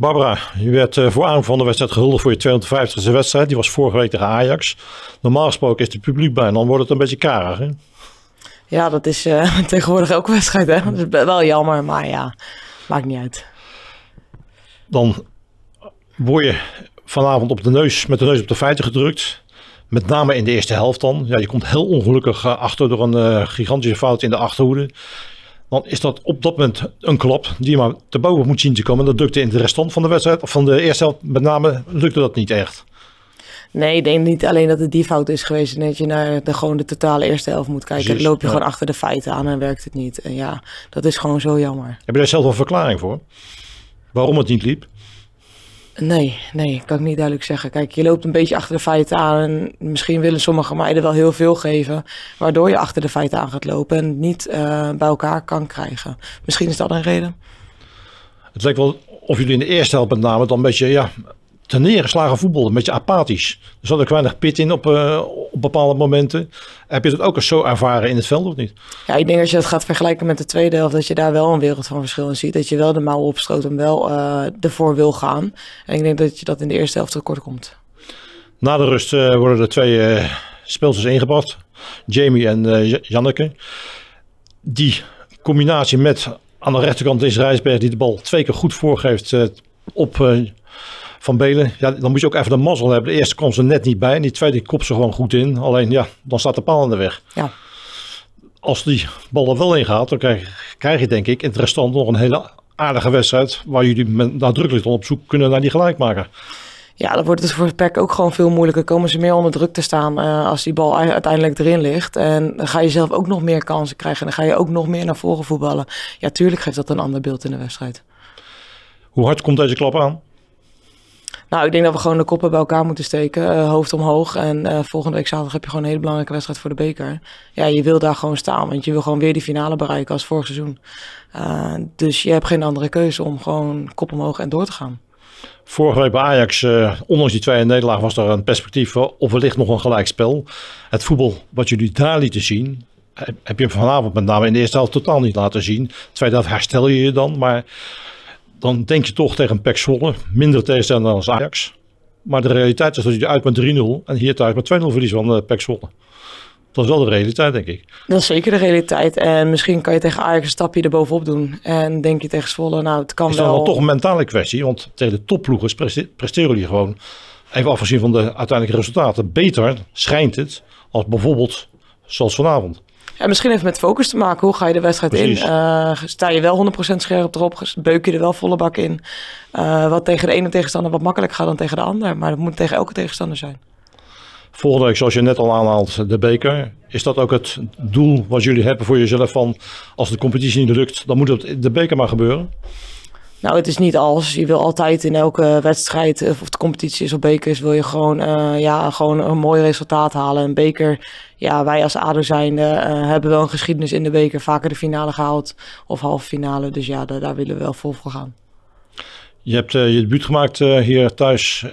Barbara, je werd eh, voor aanvang van de wedstrijd gehuldigd voor je 250ste wedstrijd. Die was vorige week tegen Ajax. Normaal gesproken is het publiek bij en dan wordt het een beetje karig. Hè? Ja, dat is eh, tegenwoordig ook wedstrijd. Hè? Dat is wel jammer, maar ja, maakt niet uit. Dan word je vanavond op de neus, met de neus op de feiten gedrukt. Met name in de eerste helft dan. Ja, je komt heel ongelukkig eh, achter door een gigantische fout in de achterhoede dan is dat op dat moment een klap die maar te boven moet zien te komen. Dat lukte in de restant van de wedstrijd, of van de eerste helft met name, lukte dat niet echt. Nee, ik denk niet alleen dat het die fout is geweest. En dat je naar de, gewoon de totale eerste helft moet kijken. dan loop je gewoon achter de feiten aan en werkt het niet. ja, dat is gewoon zo jammer. Heb je daar zelf een verklaring voor? Waarom het niet liep? Nee, nee, kan ik niet duidelijk zeggen. Kijk, je loopt een beetje achter de feiten aan. En misschien willen sommige meiden wel heel veel geven, waardoor je achter de feiten aan gaat lopen en niet eh, bij elkaar kan krijgen. Misschien is dat een reden. Het lijkt wel of jullie in de eerste helft met name dan een beetje ja, ten neergeslagen voetbal, een beetje apathisch. Er zat ook weinig pit in op, eh, op bepaalde momenten. Heb je dat ook eens zo ervaren in het veld of niet? Ja, ik denk als je dat gaat vergelijken met de tweede helft, dat je daar wel een wereld van verschil in ziet. Dat je wel de mouw opstoot en wel uh, ervoor wil gaan. En ik denk dat je dat in de eerste helft tekort komt. Na de rust eh, worden er twee speelsters ingebracht. Jamie en Janneke. Die combinatie met aan de rechterkant is Rijsberg die de bal twee keer goed voorgeeft op van Belen, ja, dan moet je ook even de mazzel hebben. De eerste komt ze net niet bij en die tweede kopt ze gewoon goed in. Alleen ja, dan staat de paal in de weg. Ja. Als die bal er wel in gaat, dan krijg, krijg je denk ik in het restant nog een hele aardige wedstrijd. Waar jullie nadrukkelijk op zoek kunnen naar die maken. Ja, dan wordt het voor Peck ook gewoon veel moeilijker. Komen ze meer onder druk te staan eh, als die bal uiteindelijk erin ligt. En dan ga je zelf ook nog meer kansen krijgen. En dan ga je ook nog meer naar voren voetballen. Ja, tuurlijk geeft dat een ander beeld in de wedstrijd. Hoe hard komt deze klap aan? Nou, ik denk dat we gewoon de koppen bij elkaar moeten steken. Eh, hoofd omhoog. En eh, volgende week zaterdag heb je gewoon een hele belangrijke wedstrijd voor de beker. Ja, je wil daar gewoon staan. Want je wil gewoon weer die finale bereiken als vorig seizoen. Eh, dus je hebt geen andere keuze om gewoon kop omhoog en door te gaan. Vorige week bij Ajax, ondanks die twee nederlaag, was er een perspectief op wellicht nog een gelijkspel. Het voetbal wat jullie daar lieten zien, heb je vanavond met name in de eerste helft totaal niet laten zien. Tweede helft herstel je je dan, maar dan denk je toch tegen Pek Zwolle, minder tegenstander dan Ajax. Maar de realiteit is dat je uit met 3-0 en hier thuis met 2-0 verliest van eh, Pek Zwolle. Dat is wel de realiteit, denk ik. Dat is zeker de realiteit. En misschien kan je tegen Ajax een stapje erbovenop doen. En denk je tegen Zwolle, nou, het kan wel... Het is dan wel toch een mentale kwestie, want tegen de topploegers presteren jullie gewoon... Even afgezien van de uiteindelijke resultaten, beter schijnt het als bijvoorbeeld zoals vanavond. En misschien even met focus te maken. Hoe ga je de wedstrijd in? Eh, sta je wel 100% scherp erop? Beuk je er wel volle bak in? Eh, wat tegen de ene tegenstander wat makkelijker gaat dan tegen de ander. Maar dat moet tegen elke tegenstander zijn. Volgende week, zoals je net al aanhaalt, de beker. Is dat ook het doel wat jullie hebben voor jezelf? Van als de competitie niet lukt, dan moet het de beker maar gebeuren? Nou, het is niet als. Je wil altijd in elke wedstrijd, eh, of de competitie is of bekers, wil je gewoon, eh, ja, gewoon een mooi resultaat halen. Een beker, ja, wij als ADO zijn eh, hebben wel een geschiedenis in de beker. Vaker de finale gehaald of halve finale. Dus ja, daar, willen we wel vol voor gaan. Je hebt je debuut gemaakt hier thuis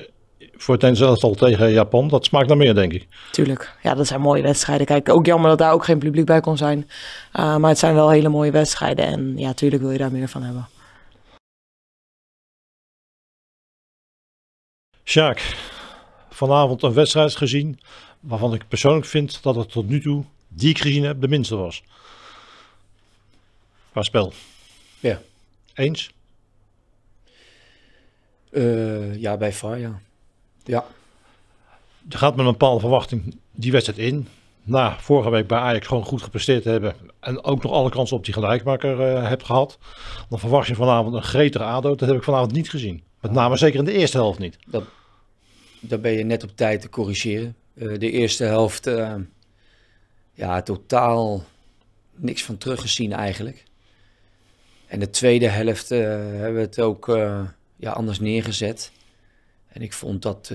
voor het zelf zelfs al tegen Japan. Dat smaakt naar meer, denk ik. Tuurlijk. Ja, dat zijn mooie wedstrijden. Kijk, ook jammer dat daar ook geen publiek bij kon zijn. maar het zijn wel hele mooie wedstrijden. En ja, tuurlijk wil je daar meer van hebben. Sjaak, vanavond een wedstrijd gezien waarvan ik persoonlijk vind dat het tot nu toe, die ik gezien heb, de minste was. Qua spel. Ja. Eens? Eh, ja, bij Faya. ja. ja. Je gaat met een bepaalde verwachting die wedstrijd in. Na vorige week bij Ajax gewoon goed gepresteerd hebben en ook nog alle kansen op die gelijkmaker uh, eh, hebt gehad. Dan verwacht je vanavond een grotere ADO. Dat heb ik vanavond niet gezien. Met name zeker in de eerste helft niet. Dat daar ben je net op tijd te corrigeren. Eh, de eerste helft, eh, ja, totaal niks van teruggezien eigenlijk. En de tweede helft eh, hebben we het ook ja, anders neergezet. En ik vond dat,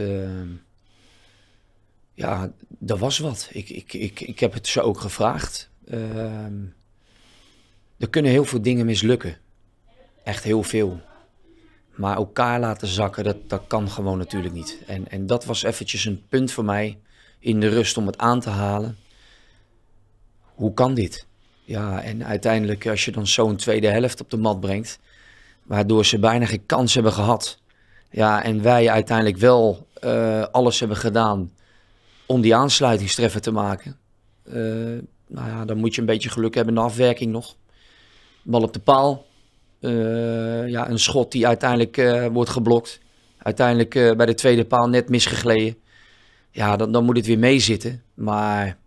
ja, er was wat. Ik, ik, ik, ik heb het ze ook gevraagd. Ehm, er kunnen heel veel dingen mislukken. Echt heel veel. Maar elkaar laten zakken, dat, dat kan gewoon natuurlijk niet. En, en dat was eventjes een punt voor mij in de rust om het aan te halen. Hoe kan dit? Ja, en uiteindelijk als je dan zo'n tweede helft op de mat brengt, waardoor ze bijna geen kans hebben gehad. Ja, en wij uiteindelijk wel eh, alles hebben gedaan om die aansluitingstreffer te maken. Eh, nou ja, dan moet je een beetje geluk hebben in de afwerking nog. Bal op de paal, eh, ja, een schot die uiteindelijk eh, wordt geblokt. Uiteindelijk eh, bij de tweede paal net misgegleden. Ja, dan, dan moet het weer meezitten. Maar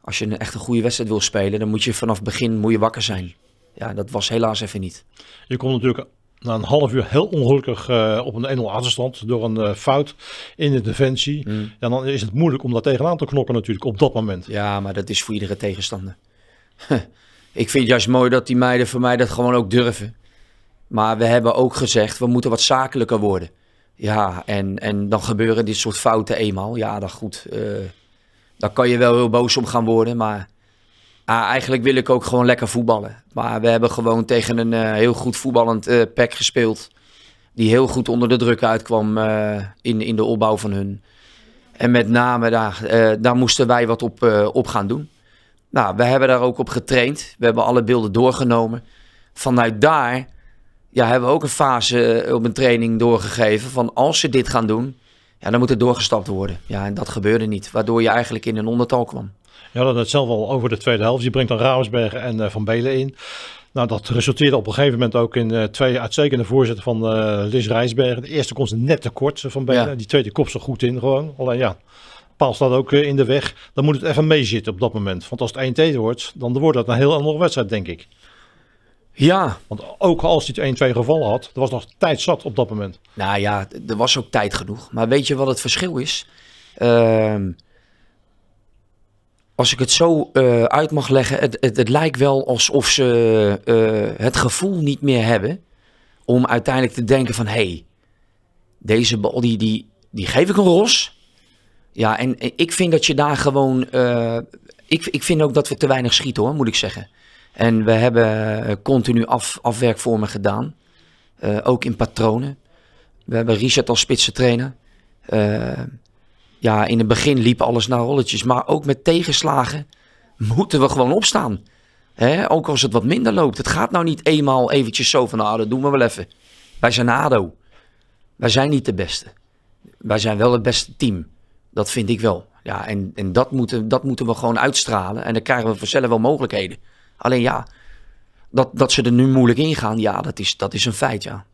als je een echt een goede wedstrijd wil spelen, dan moet je vanaf het begin moet wakker zijn. Ja, dat was helaas even niet. Je komt natuurlijk na een half uur heel ongelukkig op een 1-0 achterstand door een fout in de defensie. Mm. Ja, dan is het moeilijk om daar tegenaan te knokken natuurlijk op dat moment. Ja, maar dat is voor iedere tegenstander. ik vind juist mooi dat die meiden voor mij dat gewoon ook durven. Maar we hebben ook gezegd, we moeten wat zakelijker worden. Ja, en, en dan gebeuren dit soort fouten eenmaal. Ja, dan goed. Uh, dan kan je wel heel boos om gaan worden. Maar ah, eigenlijk wil ik ook gewoon lekker voetballen. Maar we hebben gewoon tegen een eh, heel goed voetballend eh, pack gespeeld. Die heel goed onder de druk uitkwam in, in de opbouw van hun. En met name daar, daar moesten wij wat op, op gaan doen. Nou, we hebben daar ook op getraind. We hebben alle beelden doorgenomen. Vanuit daar ja, hebben we ook een fase eh, op een training doorgegeven van als ze dit gaan doen, ja, dan moet het doorgestapt worden. Ja, en dat gebeurde niet, waardoor je eigenlijk in een ondertal kwam. Ja, dat het zelf al over de tweede helft. Je brengt dan Rausberg en eh, Van Belen in. Nou, dat resulteerde op een gegeven moment ook in eh, twee uitstekende voorzetten van uh, Lis Rijsbergen. De eerste komt net te kort, van Belen. Die tweede kop ze goed in gewoon. Alleen ja, Paal staat ook eh, in de weg. Dan moet het even meezitten op dat moment. Want als het 1-2 wordt, dan wordt dat een heel andere wedstrijd, denk ik. Ja. Want ook als hij het 1-2 gevallen had, er was nog tijd zat op dat moment. Nou ja, er was ook tijd genoeg. Maar weet je wat het verschil is? Ehm, als ik het zo eh, uit mag leggen, het, het, lijkt wel alsof ze eh, het gevoel niet meer hebben om uiteindelijk te denken van... hé, hey, deze bal die, die, die geef ik een ros ja, en eh, ik vind dat je daar gewoon. Eh, ik, ik vind ook dat we te weinig schieten hoor, moet ik zeggen. En we hebben eh, continu af, afwerkvormen gedaan. ook in patronen. We hebben Richard als spitse trainer. ja, in het begin liep alles naar rolletjes. Maar ook met tegenslagen moeten we gewoon opstaan. Hè? Ook als het wat minder loopt. Het gaat nou niet eenmaal eventjes zo van, nou dat doen we wel even. Wij zijn ADO. Wij zijn niet de beste. Wij zijn wel het beste team. Dat vind ik wel. Ja, en, en dat, moeten, dat moeten we gewoon uitstralen. En dan krijgen we vanzelf wel mogelijkheden. Alleen ja, dat, dat ze er nu moeilijk in gaan, ja, dat is, dat is een feit, ja.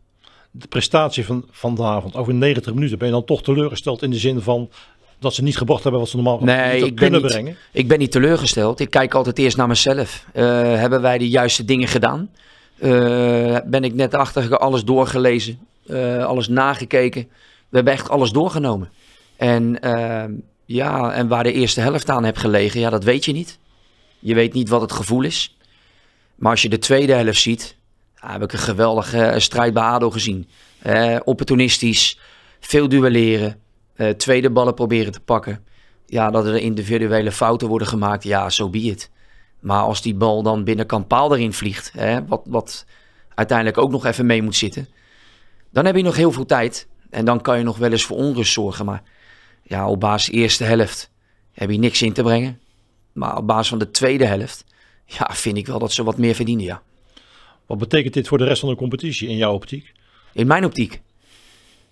De prestatie van, van de avond, over 90 minuten, ben je dan toch teleurgesteld in de zin van dat ze niet gebocht hebben wat ze normaal nee, ik kunnen ben niet, brengen? Ik ben niet teleurgesteld. Ik kijk altijd eerst naar mezelf. Eh, hebben wij de juiste dingen gedaan? Eh, ben ik net achter alles doorgelezen, eh, alles nagekeken. We hebben echt alles doorgenomen. En, ehm, ja, en waar de eerste helft aan heb gelegen, ja, dat weet je niet. Je weet niet wat het gevoel is. Maar als je de tweede helft ziet, heb ik een geweldige eh, strijd bij ADO gezien. Eh, opportunistisch, veel duelleren, eh, tweede ballen proberen te pakken. Ja, dat er individuele fouten worden gemaakt, ja, zo so be it. Maar als die bal dan binnenkant paal erin vliegt, hè, wat, wat uiteindelijk ook nog even mee moet zitten, dan heb je nog heel veel tijd. En dan kan je nog wel eens voor onrust zorgen. Maar ja, op basis eerste helft heb je niks in te brengen. Maar op basis van de tweede helft ja, vind ik wel dat ze wat meer verdienen, ja. Wat betekent dit voor de rest van de competitie in jouw optiek? In mijn optiek?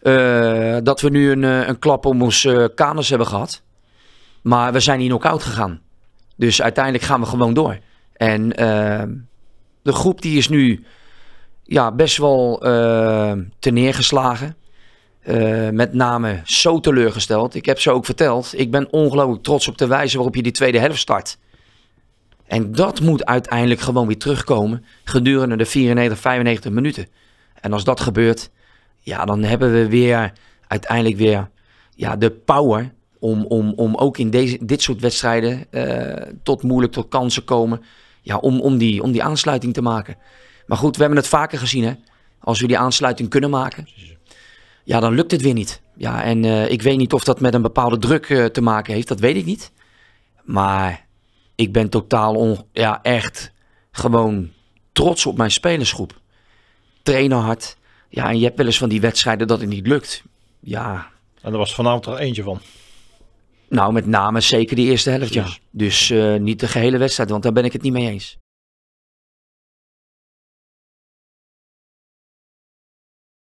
Eh, dat we nu een, eh, een klap om onze uh, kanus hebben gehad. Maar we zijn in knockout gegaan. Dus uiteindelijk gaan we gewoon door. En eh, de groep die is nu ja, best wel te neergeslagen eh, met name zo teleurgesteld. Ik heb ze ook verteld. Ik ben ongelooflijk trots op de wijze waarop je die tweede helft start. En dat moet uiteindelijk gewoon weer terugkomen gedurende de 94, 95 minuten. En als dat gebeurt, ja, dan hebben we weer uiteindelijk weer ja, de power om, om, om ook in deze, dit soort wedstrijden eh, tot moeilijk tot kansen komen. Ja, om, om, die, om die aansluiting te maken. Maar goed, we hebben het vaker gezien hè. Als we die aansluiting kunnen maken, ja, dan lukt het weer niet. Ja, en eh, ik weet niet of dat met een bepaalde druk eh, te maken heeft, dat weet ik niet. Maar ik ben totaal on, ja, echt gewoon trots op mijn spelersgroep. Trainen hard. Ja, en je hebt wel eens van die wedstrijden dat het niet lukt. Ja. En er was vanavond er eentje van. Nou, met name zeker die eerste helft, ja. Dus eh, niet de gehele wedstrijd, want daar ben ik het niet mee eens.